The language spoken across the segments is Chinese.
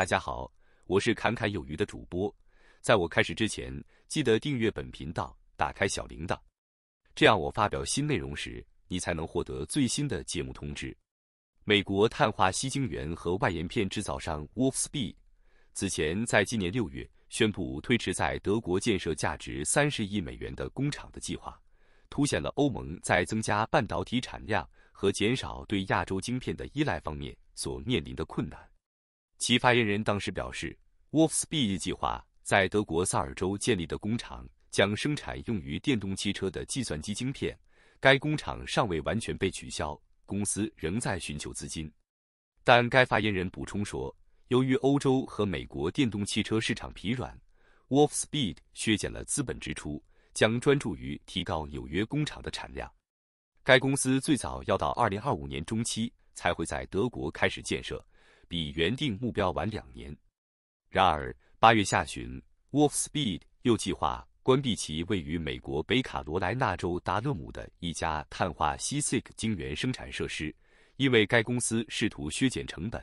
大家好，我是侃侃有余的主播。在我开始之前，记得订阅本频道，打开小铃铛，这样我发表新内容时，你才能获得最新的节目通知。美国碳化烯晶圆和外延片制造商 w o l f s p e e 此前在今年六月宣布推迟在德国建设价值三十亿美元的工厂的计划，凸显了欧盟在增加半导体产量和减少对亚洲晶片的依赖方面所面临的困难。其发言人当时表示，Wolf Speed 计划在德国萨尔州建立的工厂将生产用于电动汽车的计算机晶片。该工厂尚未完全被取消，公司仍在寻求资金。但该发言人补充说，由于欧洲和美国电动汽车市场疲软，Wolf Speed 削减了资本支出，将专注于提高纽约工厂的产量。该公司最早要到二零二五年中期才会在德国开始建设。比原定目标晚两年。然而，八月下旬，Wolf Speed 又计划关闭其位于美国北卡罗来纳州达勒姆的一家碳化 SiC 晶圆生产设施，因为该公司试图削减成本。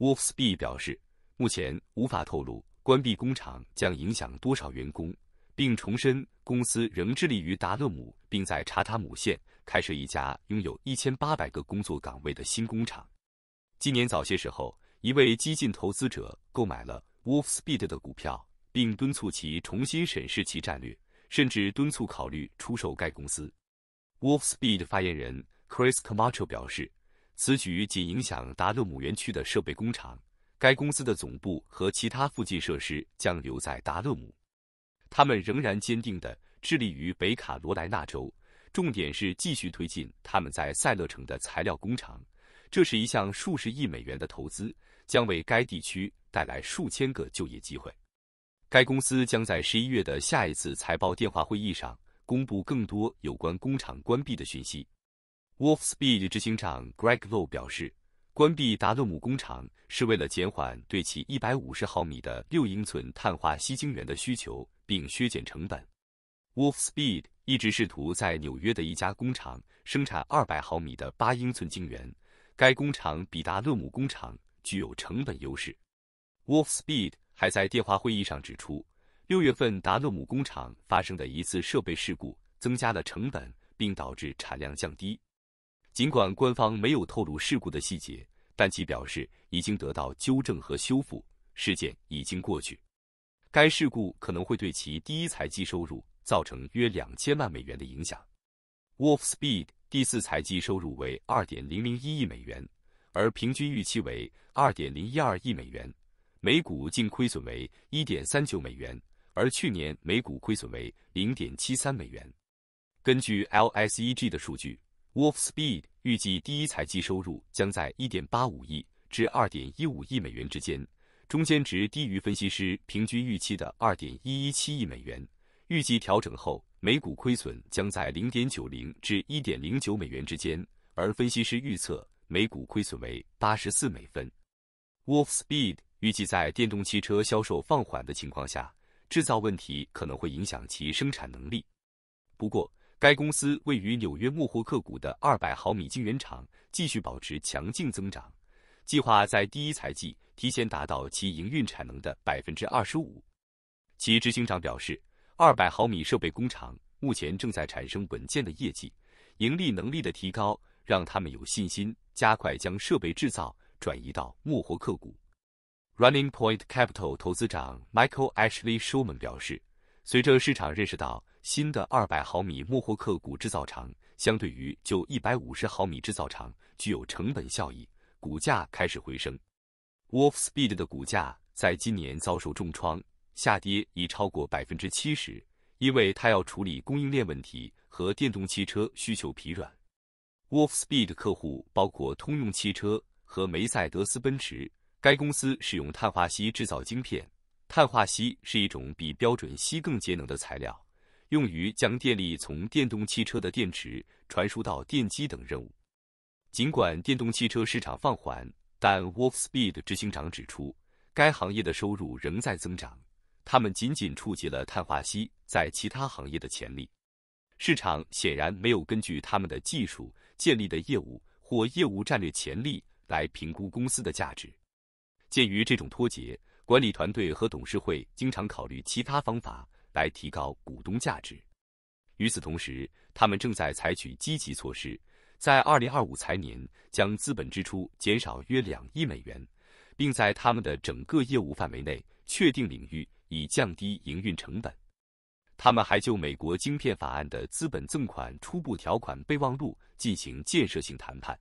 Wolf Speed 表示，目前无法透露关闭工厂将影响多少员工，并重申公司仍致力于达勒姆，并在查塔姆县开设一家拥有一千八百个工作岗位的新工厂。今年早些时候，一位激进投资者购买了 WolfSpeed 的股票，并敦促其重新审视其战略，甚至敦促考虑出售该公司。WolfSpeed 发言人 Chris c a m a c h o 表示，此举仅影响达勒姆园区的设备工厂，该公司的总部和其他附近设施将留在达勒姆。他们仍然坚定地致力于北卡罗来纳州，重点是继续推进他们在塞勒城的材料工厂。这是一项数十亿美元的投资，将为该地区带来数千个就业机会。该公司将在十一月的下一次财报电话会议上公布更多有关工厂关闭的讯息。Wolf Speed 执行长 Greg l o w 表示，关闭达勒姆工厂是为了减缓对其一百五十毫米的六英寸碳化烯晶圆的需求，并削减成本。Wolf Speed 一直试图在纽约的一家工厂生产二百毫米的八英寸晶圆。该工厂比达勒姆工厂具有成本优势。Wolf Speed 还在电话会议上指出，六月份达勒姆工厂发生的一次设备事故增加了成本，并导致产量降低。尽管官方没有透露事故的细节，但其表示已经得到纠正和修复，事件已经过去。该事故可能会对其第一财季收入造成约两千万美元的影响。Wolf Speed。第四财季收入为二点零零一亿美元，而平均预期为二点零一二亿美元，每股净亏损为一点三九美元，而去年每股亏损为零点七三美元。根据 LSEG 的数据，WolfSpeed 预计第一财季收入将在一点八五亿至二点一五亿美元之间，中间值低于分析师平均预期的二点一一七亿美元，预计调整后。每股亏损将在零点九零至一点零九美元之间，而分析师预测每股亏损为八十四美分。Wolf Speed 预计在电动汽车销售放缓的情况下，制造问题可能会影响其生产能力。不过，该公司位于纽约莫霍克谷的二百毫米晶圆厂继续保持强劲增长，计划在第一财季提前达到其营运产能的百分之二十五。其执行长表示。200毫米设备工厂目前正在产生稳健的业绩，盈利能力的提高让他们有信心加快将设备制造转移到莫霍克谷。Running Point Capital 投资长 Michael Ashley Sherman 表示，随着市场认识到新的200毫米莫霍克谷制造厂相对于旧150毫米制造厂具有成本效益，股价开始回升。Wolf Speed 的股价在今年遭受重创。下跌已超过百分之七十，因为它要处理供应链问题和电动汽车需求疲软。Wolf Speed 客户包括通用汽车和梅赛德斯奔驰。该公司使用碳化锡制造晶片，碳化锡是一种比标准锡更节能的材料，用于将电力从电动汽车的电池传输到电机等任务。尽管电动汽车市场放缓，但 Wolf Speed 执行长指出，该行业的收入仍在增长。他们仅仅触及了碳化锡在其他行业的潜力，市场显然没有根据他们的技术建立的业务或业务战略潜力来评估公司的价值。鉴于这种脱节，管理团队和董事会经常考虑其他方法来提高股东价值。与此同时，他们正在采取积极措施，在二零二五财年将资本支出减少约两亿美元，并在他们的整个业务范围内确定领域。以降低营运成本。他们还就美国晶片法案的资本赠款初步条款备忘录进行建设性谈判。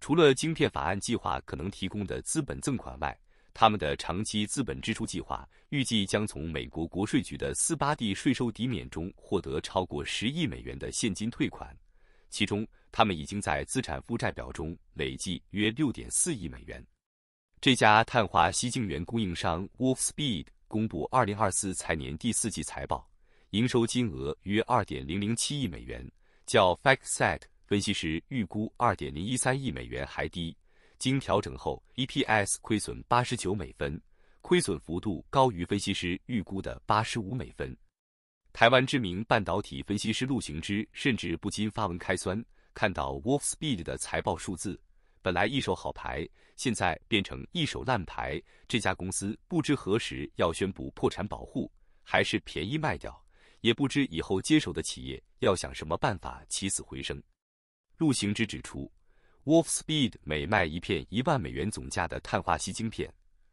除了晶片法案计划可能提供的资本赠款外，他们的长期资本支出计划预计将从美国国税局的四八 D 税收抵免中获得超过十亿美元的现金退款，其中他们已经在资产负债表中累计约六点四亿美元。这家碳化硅晶圆供应商 Wolf Speed。公布二零二四财年第四季财报，营收金额约二点零零七亿美元，较 FactSet 分析师预估二点零一三亿美元还低。经调整后，EPS 亏损八十九美分，亏损幅度高于分析师预估的八十五美分。台湾知名半导体分析师陆行之甚至不禁发文开酸，看到 WolfSpeed 的财报数字。本来一手好牌，现在变成一手烂牌。这家公司不知何时要宣布破产保护，还是便宜卖掉，也不知以后接手的企业要想什么办法起死回生。陆行之指出，Wolf Speed 每卖一片一万美元总价的碳化锡晶片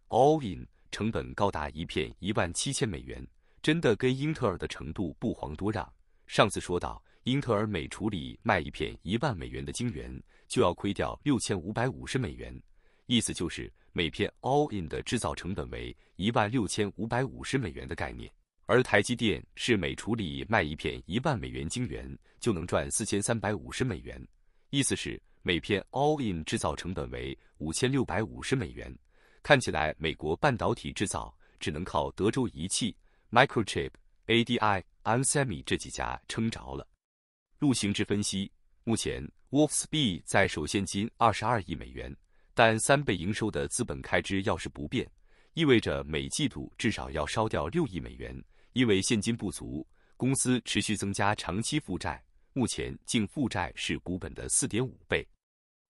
，All In 成本高达一片一万七千美元，真的跟英特尔的程度不遑多让。上次说到。英特尔每处理卖一片一万美元的晶圆，就要亏掉六千五百五十美元，意思就是每片 All In 的制造成本为一万六千五百五十美元的概念。而台积电是每处理卖一片一万美元晶圆就能赚四千三百五十美元，意思是每片 All In 制造成本为五千六百五十美元。看起来美国半导体制造只能靠德州仪器、Microchip、ADI、Ansemi 这几家撑着了。陆行之分析，目前 w o l f s B e e 在手现金二十二亿美元，但三倍营收的资本开支要是不变，意味着每季度至少要烧掉六亿美元。因为现金不足，公司持续增加长期负债，目前净负债是股本的四点五倍，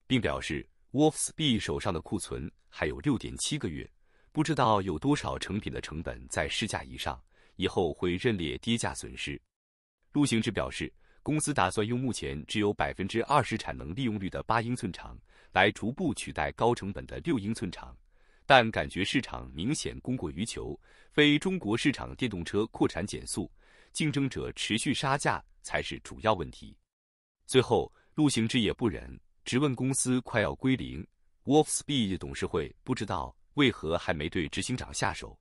并表示 w o l f s B 手上的库存还有六点七个月，不知道有多少成品的成本在市价以上，以后会认列跌价损失。陆行之表示。公司打算用目前只有百分之二十产能利用率的八英寸厂来逐步取代高成本的六英寸厂，但感觉市场明显供过于求，非中国市场电动车扩产减速，竞争者持续杀价才是主要问题。最后，陆行之也不忍，直问公司快要归零，Wolf Speed 董事会不知道为何还没对执行长下手。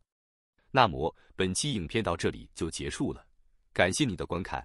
那么，本期影片到这里就结束了，感谢你的观看。